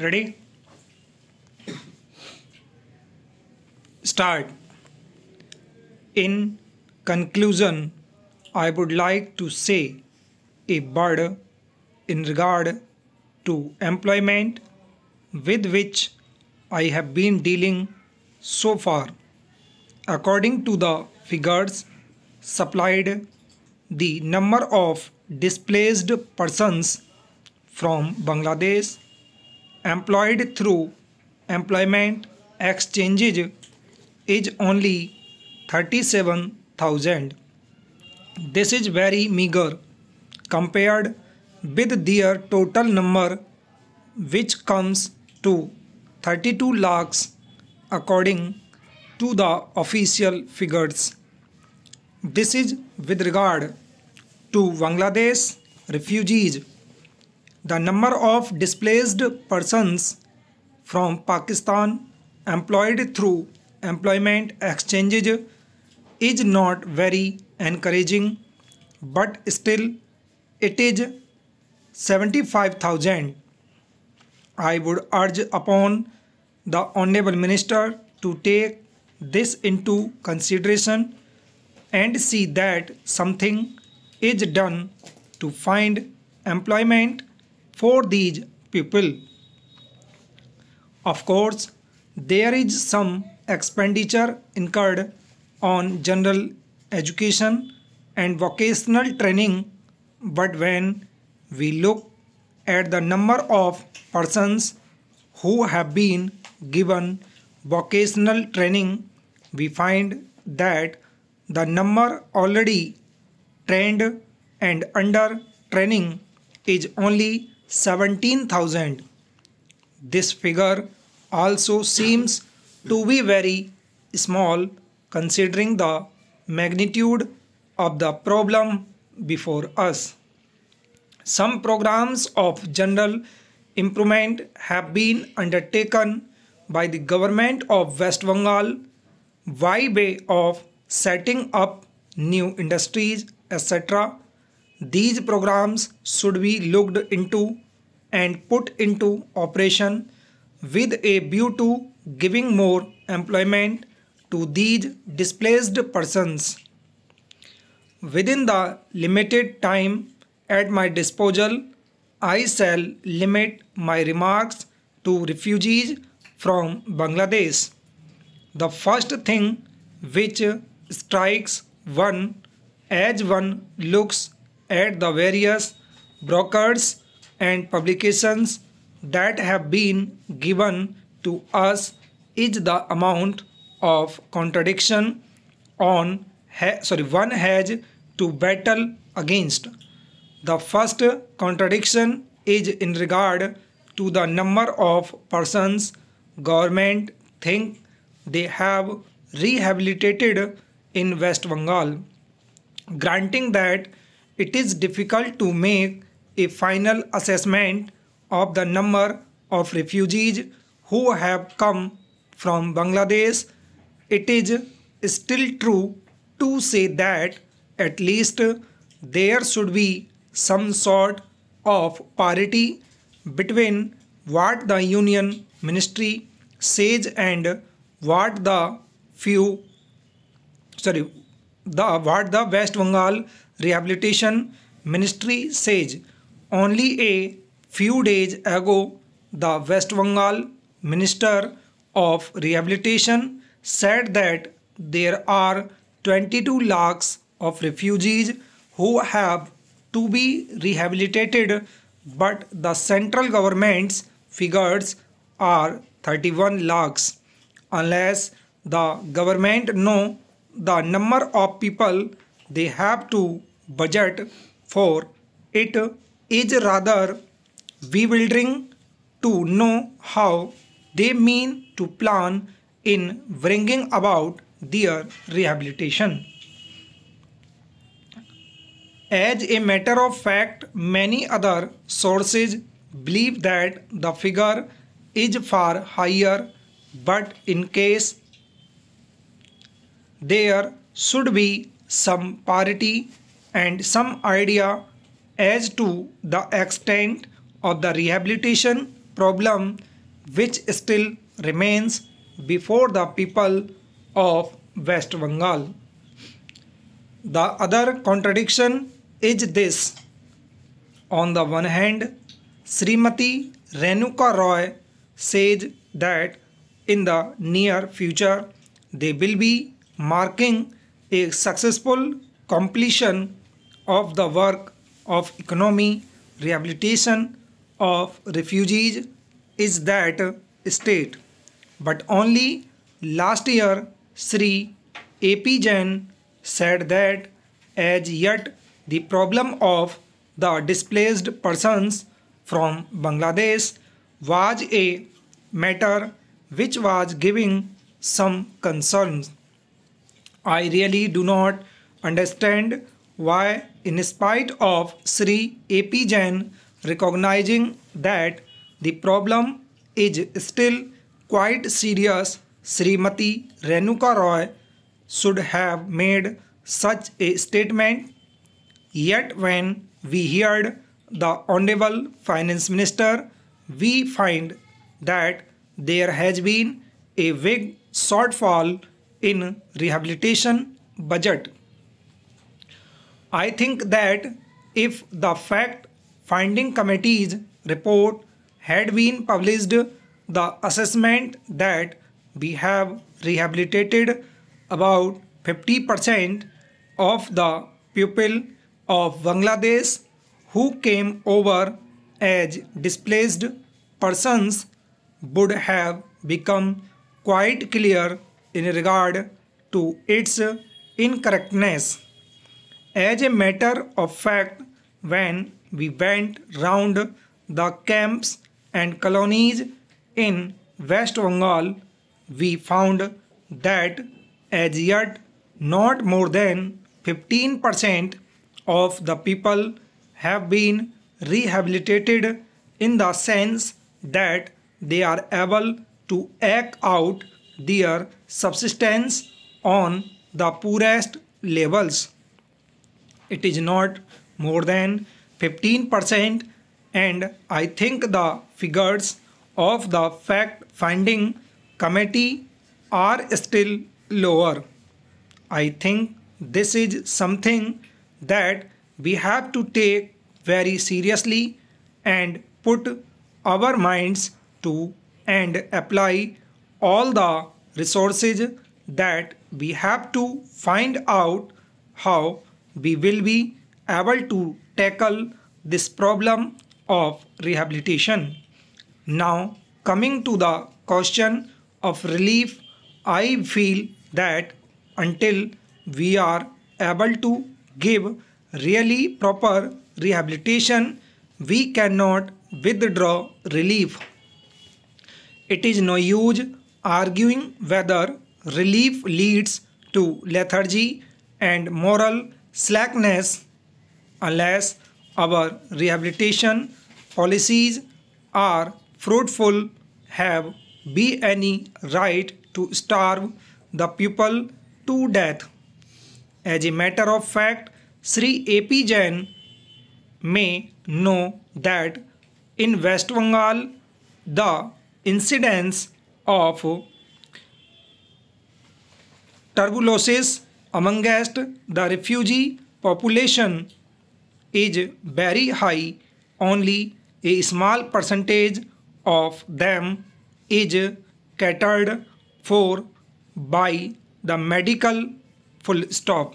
Ready? Start. In conclusion, I would like to say a word in regard to employment with which I have been dealing so far. According to the figures supplied, the number of displaced persons from Bangladesh employed through employment exchanges is only 37,000. This is very meager compared with their total number which comes to 32 lakhs according to the official figures. This is with regard to Bangladesh refugees. The number of displaced persons from Pakistan employed through employment exchanges is not very encouraging but still it is 75,000. I would urge upon the Honorable Minister to take this into consideration and see that something is done to find employment for these people. Of course, there is some expenditure incurred on general education and vocational training, but when we look at the number of persons who have been given vocational training, we find that the number already trained and under training is only 17,000. This figure also seems to be very small considering the magnitude of the problem before us. Some programs of general improvement have been undertaken by the government of West Bengal by way of setting up new industries etc. These programs should be looked into and put into operation with a view to giving more employment to these displaced persons. Within the limited time at my disposal, I shall limit my remarks to refugees from Bangladesh. The first thing which strikes one as one looks at the various brokers and publications that have been given to us is the amount of contradiction on sorry one has to battle against the first contradiction is in regard to the number of persons government think they have rehabilitated in west bengal granting that it is difficult to make a final assessment of the number of refugees who have come from Bangladesh. It is still true to say that at least there should be some sort of parity between what the union ministry says and what the few sorry the what the west bengal Rehabilitation Ministry says only a few days ago the West Bengal Minister of Rehabilitation said that there are 22 lakhs of refugees who have to be rehabilitated but the central government's figures are 31 lakhs unless the government know the number of people they have to budget for it is rather bewildering to know how they mean to plan in bringing about their rehabilitation. As a matter of fact, many other sources believe that the figure is far higher, but in case there should be some parity and some idea as to the extent of the rehabilitation problem which still remains before the people of West Bengal. The other contradiction is this. On the one hand, Srimati Renuka Roy says that in the near future they will be marking a successful completion of the work of economy rehabilitation of refugees is that state but only last year Sri AP Jain said that as yet the problem of the displaced persons from Bangladesh was a matter which was giving some concerns I really do not understand why in spite of Sri AP Jain recognizing that the problem is still quite serious Srimati Renuka Roy should have made such a statement yet when we heard the honorable finance minister we find that there has been a big shortfall in rehabilitation budget. I think that if the fact finding committee's report had been published, the assessment that we have rehabilitated about 50% of the people of Bangladesh who came over as displaced persons would have become quite clear in regard to its incorrectness. As a matter of fact, when we went round the camps and colonies in West Bengal, we found that as yet not more than 15% of the people have been rehabilitated in the sense that they are able to act out their subsistence on the poorest levels. It is not more than 15% and I think the figures of the fact-finding committee are still lower. I think this is something that we have to take very seriously and put our minds to and apply all the resources that we have to find out how we will be able to tackle this problem of rehabilitation. Now coming to the question of relief, I feel that until we are able to give really proper rehabilitation, we cannot withdraw relief. It is no use arguing whether relief leads to lethargy and moral slackness unless our rehabilitation policies are fruitful have be any right to starve the people to death. As a matter of fact, Sri A.P. Jain may know that in West Bengal the incidence of tuberculosis amongst the refugee population is very high only a small percentage of them is catered for by the medical full stop